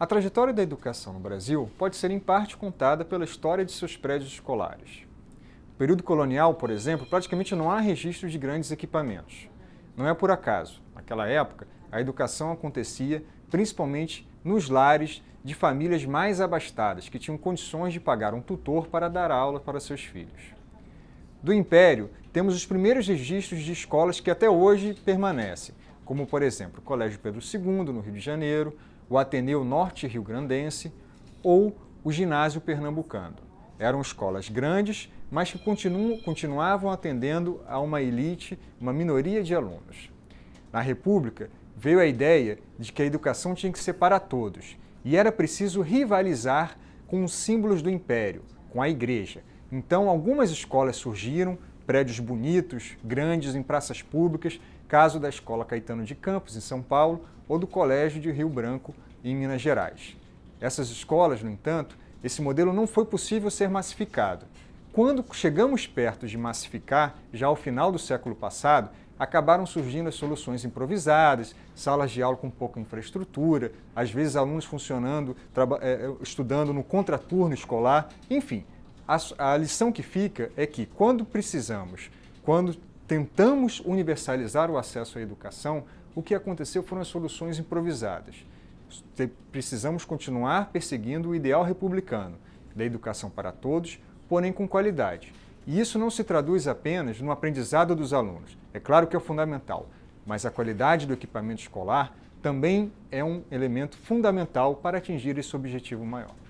A trajetória da educação no Brasil pode ser em parte contada pela história de seus prédios escolares. No período colonial, por exemplo, praticamente não há registro de grandes equipamentos. Não é por acaso. Naquela época, a educação acontecia principalmente nos lares de famílias mais abastadas, que tinham condições de pagar um tutor para dar aula para seus filhos. Do Império, temos os primeiros registros de escolas que até hoje permanecem, como, por exemplo, o Colégio Pedro II, no Rio de Janeiro, o Ateneu Norte Rio Grandense ou o Ginásio Pernambucano. Eram escolas grandes, mas que continuam, continuavam atendendo a uma elite, uma minoria de alunos. Na República, veio a ideia de que a educação tinha que ser para todos e era preciso rivalizar com os símbolos do Império, com a Igreja. Então, algumas escolas surgiram, prédios bonitos, grandes, em praças públicas, caso da Escola Caetano de Campos, em São Paulo, ou do Colégio de Rio Branco, em Minas Gerais. Essas escolas, no entanto, esse modelo não foi possível ser massificado. Quando chegamos perto de massificar, já ao final do século passado, acabaram surgindo as soluções improvisadas, salas de aula com pouca infraestrutura, às vezes alunos funcionando, eh, eh, estudando no contraturno escolar, enfim, a, a lição que fica é que quando precisamos, quando tentamos universalizar o acesso à educação, o que aconteceu foram as soluções improvisadas. Precisamos continuar perseguindo o ideal republicano da educação para todos, porém com qualidade. E isso não se traduz apenas no aprendizado dos alunos. É claro que é fundamental, mas a qualidade do equipamento escolar também é um elemento fundamental para atingir esse objetivo maior.